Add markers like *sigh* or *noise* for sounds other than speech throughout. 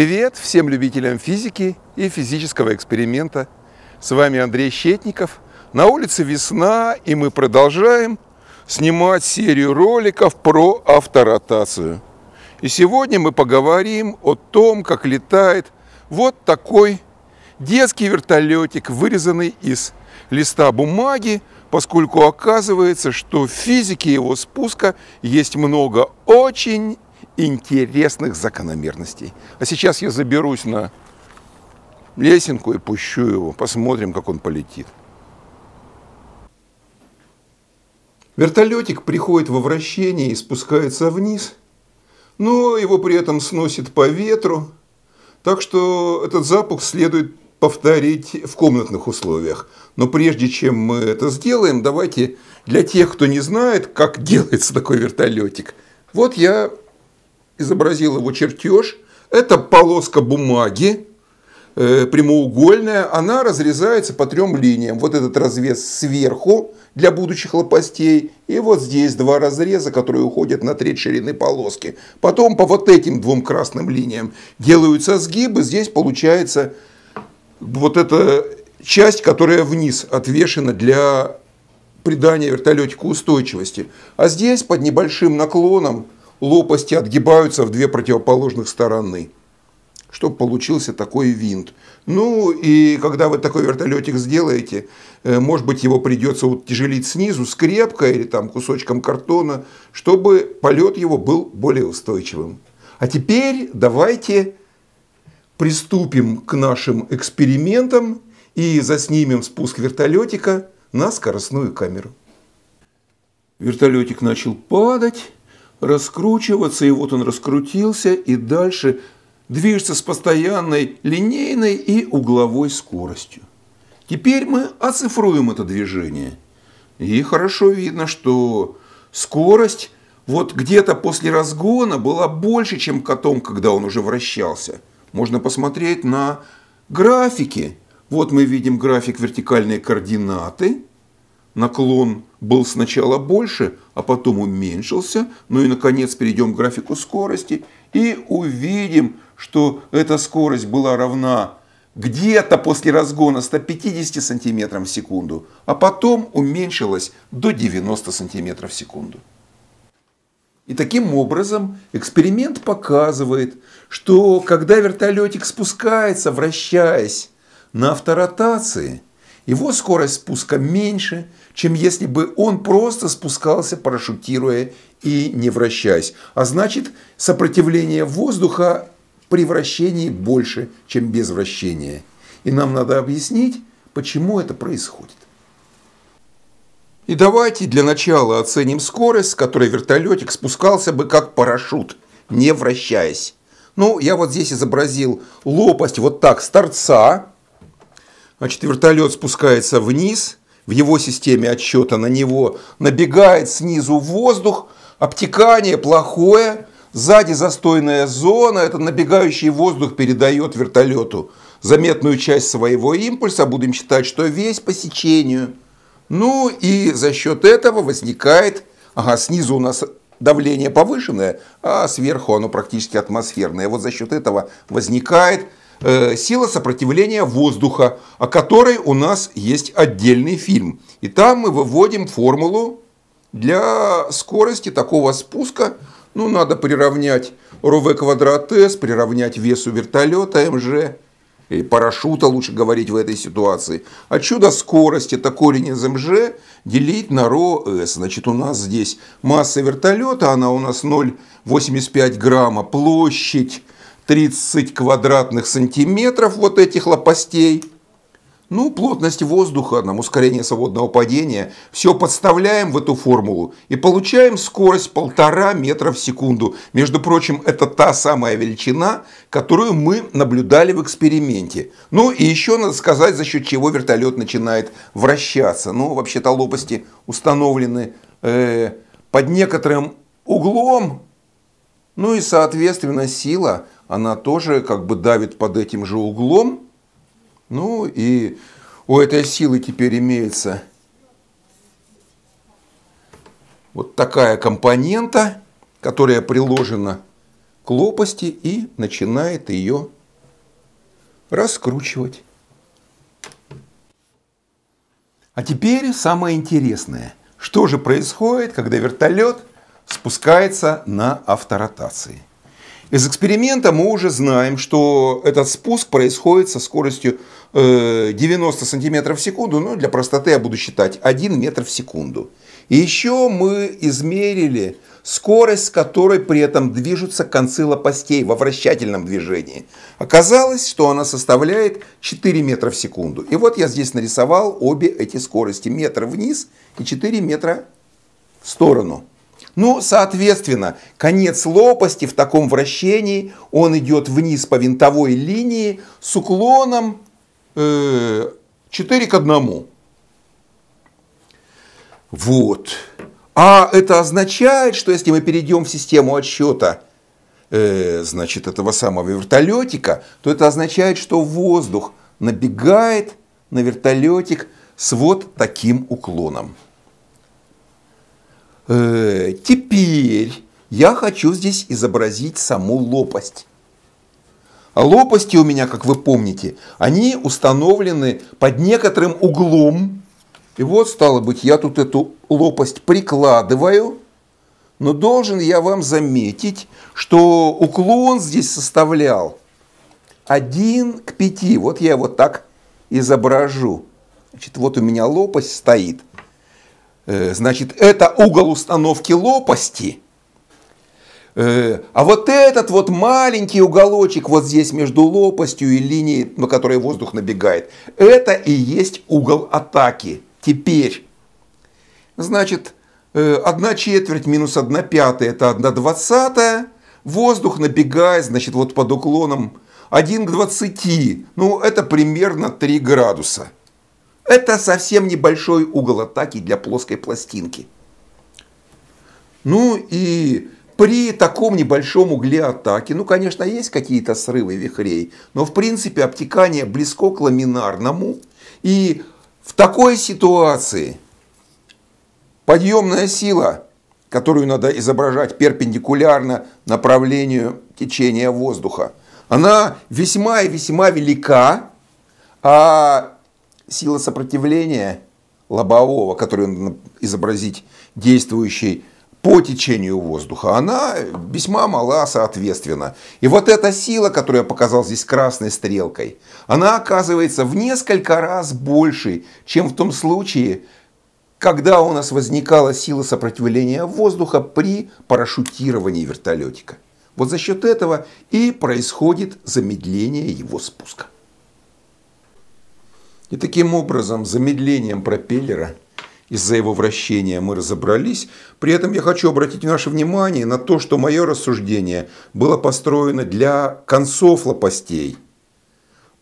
Привет всем любителям физики и физического эксперимента. С вами Андрей Щетников. На улице весна, и мы продолжаем снимать серию роликов про авторотацию. И сегодня мы поговорим о том, как летает вот такой детский вертолетик, вырезанный из листа бумаги, поскольку оказывается, что в физике его спуска есть много очень интересных закономерностей. А сейчас я заберусь на лесенку и пущу его. Посмотрим, как он полетит. Вертолетик приходит во вращение и спускается вниз, но его при этом сносит по ветру, так что этот запах следует повторить в комнатных условиях. Но прежде чем мы это сделаем, давайте для тех, кто не знает, как *laughs* делается такой вертолетик, вот я изобразил его чертеж. Это полоска бумаги э, прямоугольная, она разрезается по трем линиям. Вот этот разрез сверху для будущих лопастей, и вот здесь два разреза, которые уходят на треть ширины полоски. Потом по вот этим двум красным линиям делаются сгибы, здесь получается вот эта часть, которая вниз отвешена для придания вертолетику устойчивости. А здесь под небольшим наклоном – лопасти отгибаются в две противоположных стороны, чтобы получился такой винт. Ну и когда вы такой вертолетик сделаете, э, может быть его придется утяжелить снизу скрепкой или там кусочком картона, чтобы полет его был более устойчивым. А теперь давайте приступим к нашим экспериментам и заснимем спуск вертолетика на скоростную камеру. Вертолетик начал падать, раскручиваться, и вот он раскрутился, и дальше движется с постоянной линейной и угловой скоростью. Теперь мы оцифруем это движение. И хорошо видно, что скорость вот где-то после разгона была больше, чем котом, когда он уже вращался. Можно посмотреть на графики. Вот мы видим график вертикальной координаты – наклон был сначала больше, а потом уменьшился. Ну и, наконец, перейдем к графику скорости и увидим, что эта скорость была равна где-то после разгона 150 см в секунду, а потом уменьшилась до 90 см в секунду. И таким образом эксперимент показывает, что когда вертолетик спускается, вращаясь на авторотации – его скорость спуска меньше, чем если бы он просто спускался, парашютируя и не вращаясь. А значит, сопротивление воздуха при вращении больше, чем без вращения. И нам надо объяснить, почему это происходит. И давайте для начала оценим скорость, с которой вертолетик спускался бы как парашют, не вращаясь. Ну, я вот здесь изобразил лопасть вот так с торца, Значит, вертолет спускается вниз, в его системе отсчета на него набегает снизу воздух, обтекание плохое, сзади застойная зона, этот набегающий воздух передает вертолету заметную часть своего импульса, будем считать, что весь по сечению. Ну и за счет этого возникает, ага, снизу у нас давление повышенное, а сверху оно практически атмосферное. Вот за счет этого возникает Э, сила сопротивления воздуха, о которой у нас есть отдельный фильм. И там мы выводим формулу для скорости такого спуска. Ну, надо приравнять РВ квадрат С, приравнять весу вертолета МЖ, или парашюта, лучше говорить в этой ситуации. А чудо скорости, это корень из МЖ, делить на РО С. Значит, у нас здесь масса вертолета, она у нас 0,85 грамма, площадь 30 квадратных сантиметров вот этих лопастей. Ну, плотность воздуха, нам ускорение свободного падения. Все подставляем в эту формулу и получаем скорость полтора метра в секунду. Между прочим, это та самая величина, которую мы наблюдали в эксперименте. Ну и еще надо сказать, за счет чего вертолет начинает вращаться. Ну, вообще-то лопасти установлены э, под некоторым углом. Ну и, соответственно, сила – она тоже как бы давит под этим же углом. Ну и у этой силы теперь имеется вот такая компонента, которая приложена к лопасти и начинает ее раскручивать. А теперь самое интересное. Что же происходит, когда вертолет спускается на авторотации? Из эксперимента мы уже знаем, что этот спуск происходит со скоростью 90 э, сантиметров в секунду, ну, для простоты я буду считать 1 метр в секунду. И еще мы измерили скорость, с которой при этом движутся концы лопастей во вращательном движении. Оказалось, что она составляет 4 метра в секунду. И вот я здесь нарисовал обе эти скорости. Метр вниз и 4 метра в сторону. Ну, соответственно, конец лопасти в таком вращении, он идет вниз по винтовой линии с уклоном э, 4 к 1. Вот. А это означает, что если мы перейдем в систему отсчета э, значит, этого самого вертолетика, то это означает, что воздух набегает на вертолетик с вот таким уклоном. Э, теперь я хочу здесь изобразить саму лопасть. А лопасти у меня, как вы помните, они установлены под некоторым углом. И вот, стало быть, я тут эту лопасть прикладываю. Но должен я вам заметить, что уклон здесь составлял 1 к 5. Вот я вот так изображу. Значит, вот у меня лопасть стоит – Э, значит, это угол установки лопасти. Э, а вот этот вот маленький уголочек вот здесь между лопастью и линией, на которой воздух набегает, это и есть угол атаки. Теперь, значит, 1 э, четверть минус 1 пятая – это 1 двадцатая. Воздух набегает, значит, вот под уклоном 1 к 20. Ну, это примерно 3 градуса. Это совсем небольшой угол атаки для плоской пластинки. Ну и при таком небольшом угле атаки, ну, конечно, есть какие-то срывы вихрей, но, в принципе, обтекание близко к ламинарному. И в такой ситуации подъемная сила, которую надо изображать перпендикулярно направлению течения воздуха, она весьма и весьма велика, а сила сопротивления лобового, которую надо изобразить действующей по течению воздуха, она весьма мала соответственно. И вот эта сила, которую я показал здесь красной стрелкой, она оказывается в несколько раз больше, чем в том случае, когда у нас возникала сила сопротивления воздуха при парашютировании вертолетика. Вот за счет этого и происходит замедление его спуска. И таким образом, замедлением пропеллера из-за его вращения мы разобрались. При этом я хочу обратить ваше внимание на то, что мое рассуждение было построено для концов лопастей.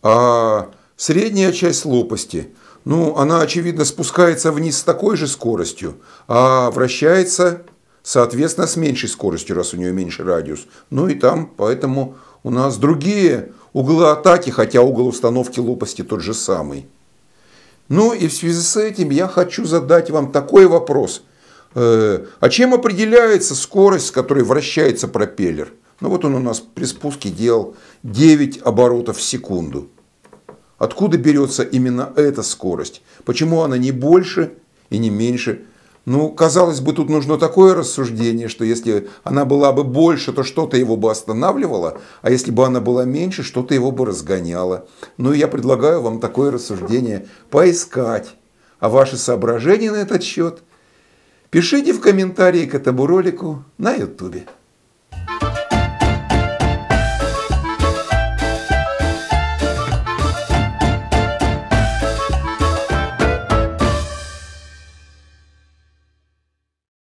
А средняя часть лопасти, ну, она, очевидно, спускается вниз с такой же скоростью, а вращается, соответственно, с меньшей скоростью, раз у нее меньше радиус. Ну и там, поэтому у нас другие углы атаки, хотя угол установки лопасти тот же самый. Ну и в связи с этим я хочу задать вам такой вопрос. Э, а чем определяется скорость, с которой вращается пропеллер? Ну вот он у нас при спуске делал 9 оборотов в секунду. Откуда берется именно эта скорость? Почему она не больше и не меньше ну, казалось бы, тут нужно такое рассуждение, что если она была бы больше, то что-то его бы останавливало, а если бы она была меньше, что-то его бы разгоняло. Ну, я предлагаю вам такое рассуждение поискать. А ваши соображения на этот счет пишите в комментарии к этому ролику на YouTube.